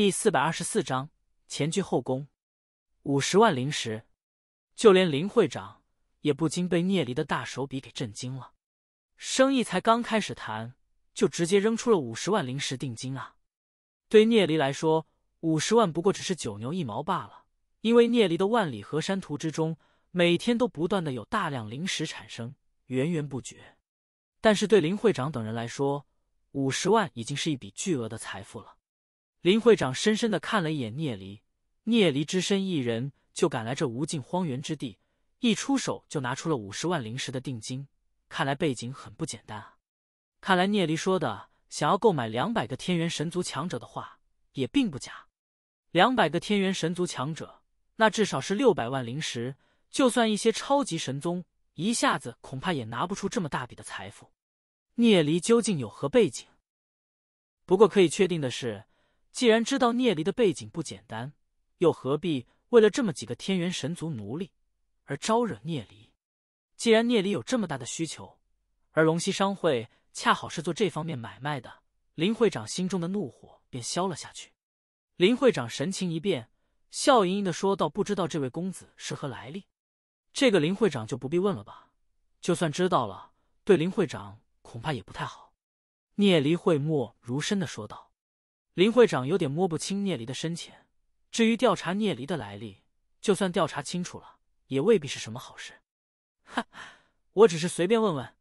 第四百二十四章前居后宫。五十万灵石，就连林会长也不禁被聂离的大手笔给震惊了。生意才刚开始谈，就直接扔出了五十万灵石定金啊！对聂离来说，五十万不过只是九牛一毛罢了，因为聂离的万里河山图之中，每天都不断的有大量灵石产生，源源不绝。但是对林会长等人来说，五十万已经是一笔巨额的财富了。林会长深深的看了一眼聂离，聂离只身一人就赶来这无尽荒原之地，一出手就拿出了五十万灵石的定金，看来背景很不简单啊！看来聂离说的想要购买两百个天元神族强者的话，也并不假。两百个天元神族强者，那至少是六百万灵石，就算一些超级神宗，一下子恐怕也拿不出这么大笔的财富。聂离究竟有何背景？不过可以确定的是。既然知道聂离的背景不简单，又何必为了这么几个天元神族奴隶而招惹聂离？既然聂离有这么大的需求，而龙溪商会恰好是做这方面买卖的，林会长心中的怒火便消了下去。林会长神情一变，笑盈盈的说道：“不知道这位公子是何来历？这个林会长就不必问了吧？就算知道了，对林会长恐怕也不太好。”聂离讳莫如深的说道。林会长有点摸不清聂离的深浅，至于调查聂离的来历，就算调查清楚了，也未必是什么好事。哈，我只是随便问问，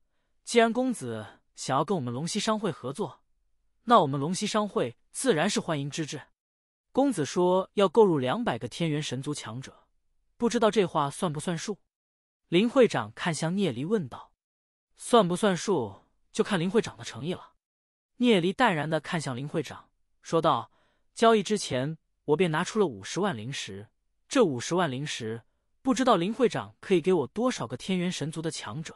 既然公子想要跟我们龙溪商会合作，那我们龙溪商会自然是欢迎之至。公子说要购入两百个天元神族强者，不知道这话算不算数？林会长看向聂离问道：“算不算数，就看林会长的诚意了。”聂离淡然的看向林会长。说道：“交易之前，我便拿出了五十万灵石。这五十万灵石，不知道林会长可以给我多少个天元神族的强者？”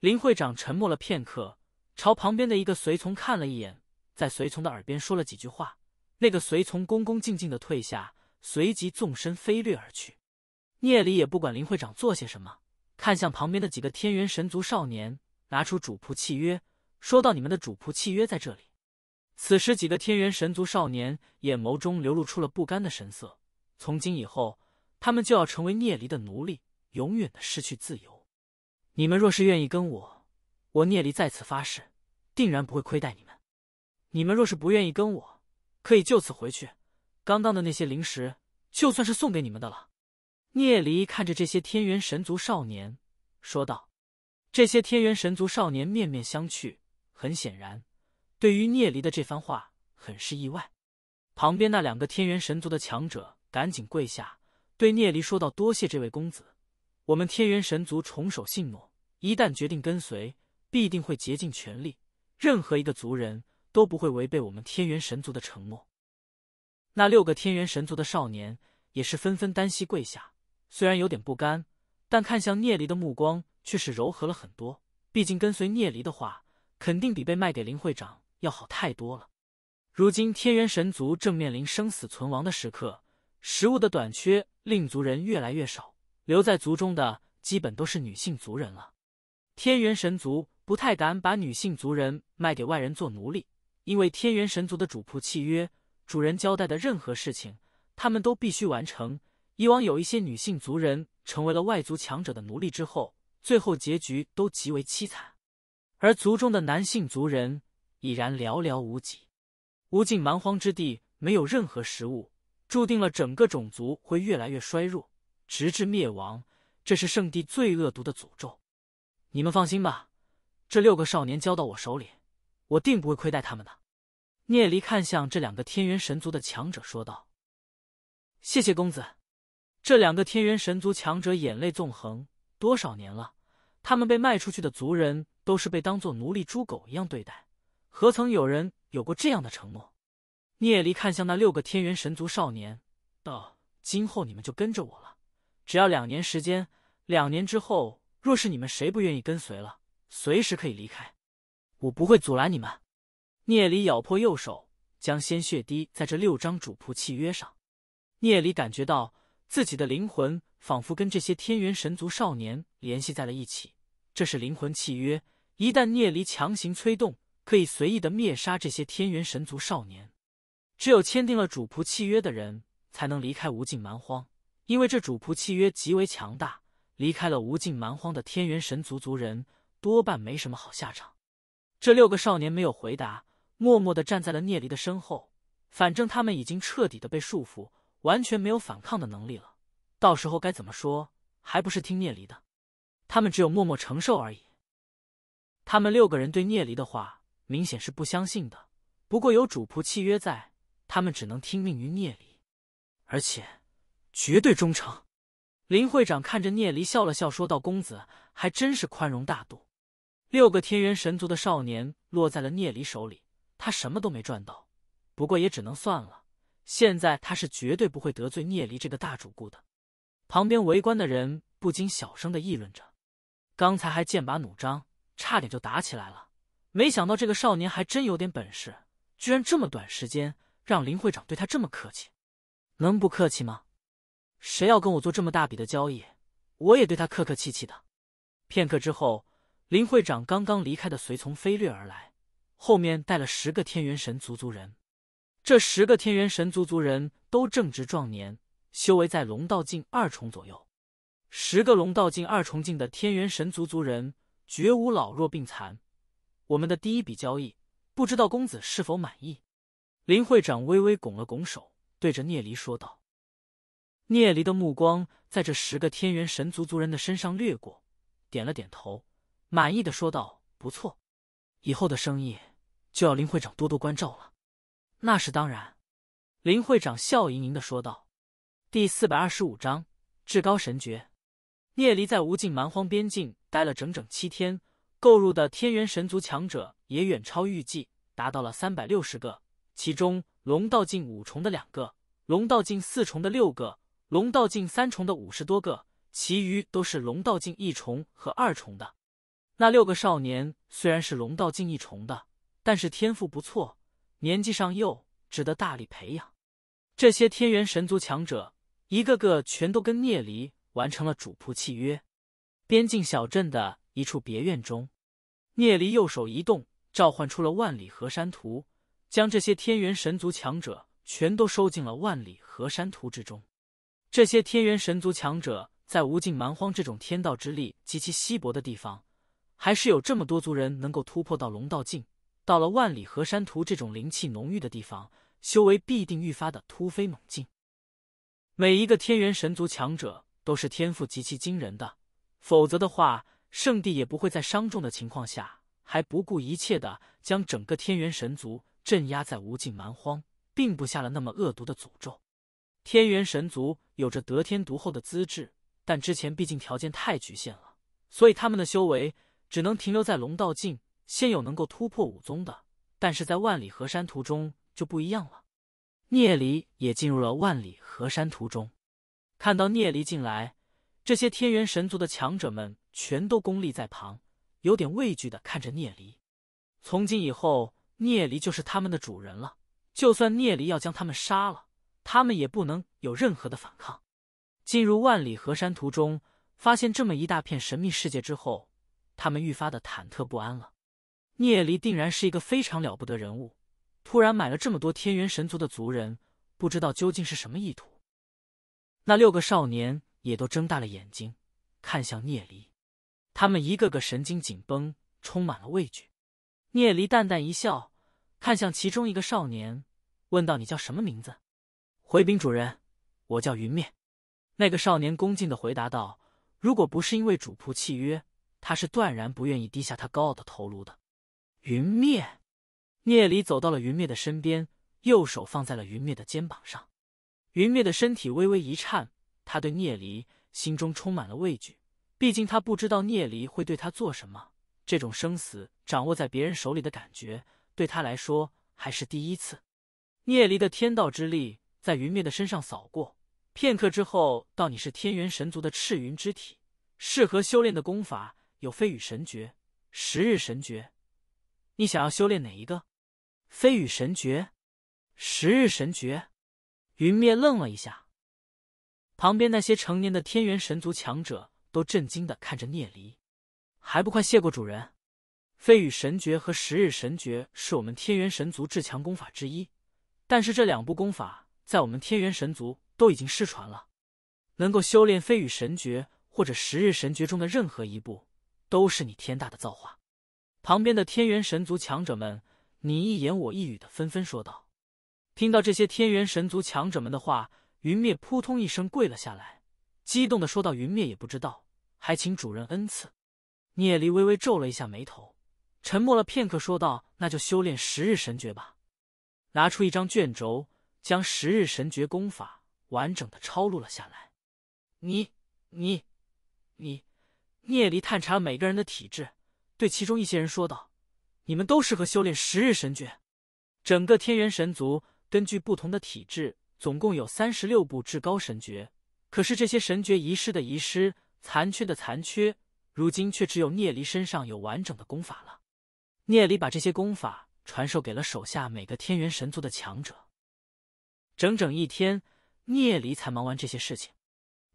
林会长沉默了片刻，朝旁边的一个随从看了一眼，在随从的耳边说了几句话。那个随从恭恭敬敬的退下，随即纵身飞掠而去。聂离也不管林会长做些什么，看向旁边的几个天元神族少年，拿出主仆契约，说道：“你们的主仆契约在这里。”此时，几个天元神族少年眼眸中流露出了不甘的神色。从今以后，他们就要成为聂离的奴隶，永远的失去自由。你们若是愿意跟我，我聂离在此发誓，定然不会亏待你们。你们若是不愿意跟我，可以就此回去。刚刚的那些灵石，就算是送给你们的了。聂离看着这些天元神族少年，说道。这些天元神族少年面面相觑，很显然。对于聂离的这番话，很是意外。旁边那两个天元神族的强者赶紧跪下，对聂离说道：“多谢这位公子，我们天元神族重守信诺，一旦决定跟随，必定会竭尽全力，任何一个族人都不会违背我们天元神族的承诺。”那六个天元神族的少年也是纷纷单膝跪下，虽然有点不甘，但看向聂离的目光却是柔和了很多。毕竟跟随聂离的话，肯定比被卖给林会长。要好太多了。如今天元神族正面临生死存亡的时刻，食物的短缺令族人越来越少，留在族中的基本都是女性族人了。天元神族不太敢把女性族人卖给外人做奴隶，因为天元神族的主仆契约，主人交代的任何事情他们都必须完成。以往有一些女性族人成为了外族强者的奴隶之后，最后结局都极为凄惨，而族中的男性族人。已然寥寥无几，无尽蛮荒之地没有任何食物，注定了整个种族会越来越衰弱，直至灭亡。这是圣地最恶毒的诅咒。你们放心吧，这六个少年交到我手里，我定不会亏待他们的。聂离看向这两个天元神族的强者，说道：“谢谢公子。”这两个天元神族强者眼泪纵横。多少年了，他们被卖出去的族人都是被当做奴隶猪狗一样对待。何曾有人有过这样的承诺？聂离看向那六个天元神族少年，道：“今后你们就跟着我了，只要两年时间。两年之后，若是你们谁不愿意跟随了，随时可以离开，我不会阻拦你们。”聂离咬破右手，将鲜血滴在这六张主仆契约上。聂离感觉到自己的灵魂仿佛跟这些天元神族少年联系在了一起，这是灵魂契约。一旦聂离强行催动。可以随意的灭杀这些天元神族少年，只有签订了主仆契约的人才能离开无尽蛮荒，因为这主仆契约极为强大。离开了无尽蛮荒的天元神族族人，多半没什么好下场。这六个少年没有回答，默默的站在了聂离的身后。反正他们已经彻底的被束缚，完全没有反抗的能力了。到时候该怎么说，还不是听聂离的？他们只有默默承受而已。他们六个人对聂离的话。明显是不相信的，不过有主仆契约在，他们只能听命于聂离，而且绝对忠诚。林会长看着聂离笑了笑，说道：“公子还真是宽容大度。”六个天元神族的少年落在了聂离手里，他什么都没赚到，不过也只能算了。现在他是绝对不会得罪聂离这个大主顾的。旁边围观的人不禁小声的议论着：“刚才还剑拔弩张，差点就打起来了。”没想到这个少年还真有点本事，居然这么短时间让林会长对他这么客气，能不客气吗？谁要跟我做这么大笔的交易，我也对他客客气气的。片刻之后，林会长刚刚离开的随从飞掠而来，后面带了十个天元神族族人。这十个天元神族族人都正值壮年，修为在龙道境二重左右。十个龙道境二重境的天元神族族人，绝无老弱病残。我们的第一笔交易，不知道公子是否满意？林会长微微拱了拱手，对着聂离说道。聂离的目光在这十个天元神族族人的身上掠过，点了点头，满意的说道：“不错，以后的生意就要林会长多多关照了。”那是当然，林会长笑盈盈的说道。第四百二十五章至高神诀。聂离在无尽蛮荒边境待了整整七天。购入的天元神族强者也远超预计，达到了三百六十个。其中，龙道境五重的两个，龙道境四重的六个，龙道境三重的五十多个，其余都是龙道境一重和二重的。那六个少年虽然是龙道境一重的，但是天赋不错，年纪尚幼，值得大力培养。这些天元神族强者一个个全都跟聂离完成了主仆契约。边境小镇的一处别院中。聂离右手一动，召唤出了万里河山图，将这些天元神族强者全都收进了万里河山图之中。这些天元神族强者在无尽蛮荒这种天道之力极其稀薄的地方，还是有这么多族人能够突破到龙道境。到了万里河山图这种灵气浓郁的地方，修为必定愈发的突飞猛进。每一个天元神族强者都是天赋极其惊人的，否则的话。圣帝也不会在伤重的情况下，还不顾一切的将整个天元神族镇压在无尽蛮荒，并布下了那么恶毒的诅咒。天元神族有着得天独厚的资质，但之前毕竟条件太局限了，所以他们的修为只能停留在龙道境。现有能够突破武宗的，但是在万里河山途中就不一样了。聂离也进入了万里河山途中，看到聂离进来，这些天元神族的强者们。全都功力在旁，有点畏惧的看着聂离。从今以后，聂离就是他们的主人了。就算聂离要将他们杀了，他们也不能有任何的反抗。进入万里河山途中，发现这么一大片神秘世界之后，他们愈发的忐忑不安了。聂离定然是一个非常了不得人物，突然买了这么多天元神族的族人，不知道究竟是什么意图。那六个少年也都睁大了眼睛，看向聂离。他们一个个神经紧绷，充满了畏惧。聂离淡淡一笑，看向其中一个少年，问道：“你叫什么名字？”“回禀主人，我叫云灭。”那个少年恭敬的回答道。如果不是因为主仆契约，他是断然不愿意低下他高傲的头颅的。云灭，聂离走到了云灭的身边，右手放在了云灭的肩膀上。云灭的身体微微一颤，他对聂离心中充满了畏惧。毕竟他不知道聂离会对他做什么，这种生死掌握在别人手里的感觉，对他来说还是第一次。聂离的天道之力在云灭的身上扫过，片刻之后，道：“你是天元神族的赤云之体，适合修炼的功法有飞羽神诀、十日神诀，你想要修炼哪一个？”飞羽神诀、十日神诀。云灭愣了一下，旁边那些成年的天元神族强者。都震惊的看着聂离，还不快谢过主人！飞羽神诀和十日神诀是我们天元神族至强功法之一，但是这两部功法在我们天元神族都已经失传了。能够修炼飞羽神诀或者十日神诀中的任何一部，都是你天大的造化。旁边的天元神族强者们你一言我一语的纷纷说道。听到这些天元神族强者们的话，云灭扑通一声跪了下来，激动的说道：“云灭也不知道。”还请主人恩赐。聂离微微皱了一下眉头，沉默了片刻，说道：“那就修炼十日神诀吧。”拿出一张卷轴，将十日神诀功法完整的抄录了下来。你、你、你，聂离探查了每个人的体质，对其中一些人说道：“你们都适合修炼十日神诀。”整个天元神族根据不同的体质，总共有三十六部至高神诀。可是这些神诀遗失的遗失。残缺的残缺，如今却只有聂离身上有完整的功法了。聂离把这些功法传授给了手下每个天元神族的强者。整整一天，聂离才忙完这些事情。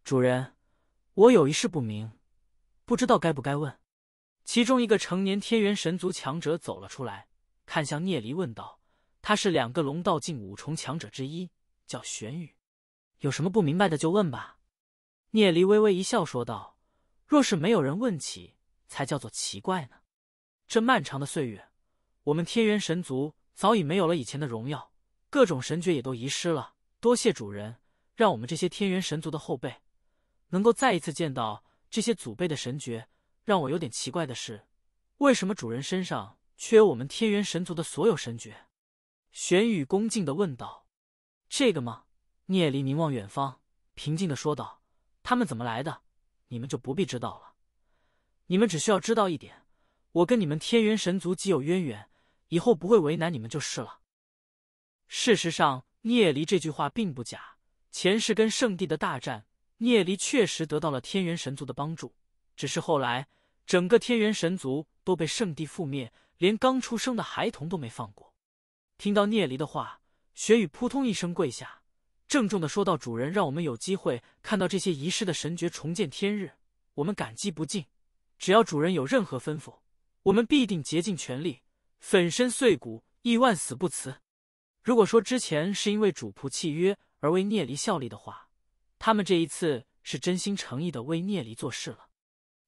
主人，我有一事不明，不知道该不该问。其中一个成年天元神族强者走了出来，看向聂离问道：“他是两个龙道境五重强者之一，叫玄宇，有什么不明白的就问吧。”聂离微微一笑，说道：“若是没有人问起，才叫做奇怪呢。这漫长的岁月，我们天元神族早已没有了以前的荣耀，各种神诀也都遗失了。多谢主人，让我们这些天元神族的后辈，能够再一次见到这些祖辈的神诀。让我有点奇怪的是，为什么主人身上却有我们天元神族的所有神诀？”玄宇恭敬的问道。“这个吗？”聂离凝望远方，平静的说道。他们怎么来的，你们就不必知道了。你们只需要知道一点，我跟你们天元神族极有渊源，以后不会为难你们就是了。事实上，聂离这句话并不假。前世跟圣地的大战，聂离确实得到了天元神族的帮助。只是后来，整个天元神族都被圣地覆灭，连刚出生的孩童都没放过。听到聂离的话，雪雨扑通一声跪下。郑重的说道：“主人，让我们有机会看到这些遗失的神爵重见天日，我们感激不尽。只要主人有任何吩咐，我们必定竭尽全力，粉身碎骨亦万死不辞。”如果说之前是因为主仆契约而为聂离效力的话，他们这一次是真心诚意地为聂离做事了。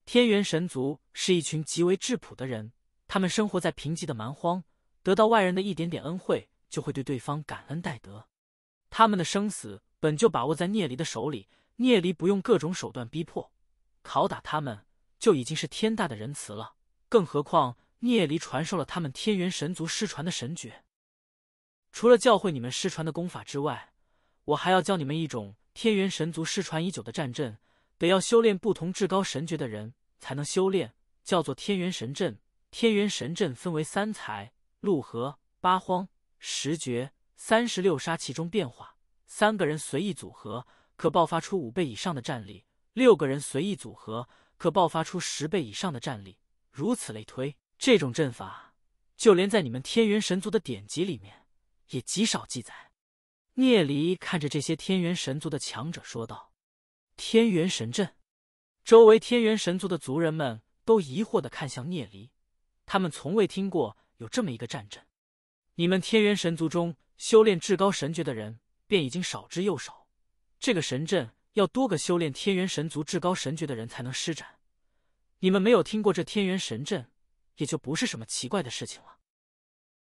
天元神族是一群极为质朴的人，他们生活在贫瘠的蛮荒，得到外人的一点点恩惠，就会对对方感恩戴德。他们的生死本就把握在聂离的手里，聂离不用各种手段逼迫、拷打他们，就已经是天大的仁慈了。更何况，聂离传授了他们天元神族失传的神诀。除了教会你们失传的功法之外，我还要教你们一种天元神族失传已久的战阵，得要修炼不同至高神诀的人才能修炼，叫做天元神阵。天元神阵分为三才、六合、八荒、十绝。三十六杀，其中变化，三个人随意组合可爆发出五倍以上的战力，六个人随意组合可爆发出十倍以上的战力，如此类推。这种阵法，就连在你们天元神族的典籍里面也极少记载。聂离看着这些天元神族的强者说道：“天元神阵。”周围天元神族的族人们都疑惑的看向聂离，他们从未听过有这么一个战阵。你们天元神族中。修炼至高神诀的人便已经少之又少，这个神阵要多个修炼天元神族至高神诀的人才能施展。你们没有听过这天元神阵，也就不是什么奇怪的事情了。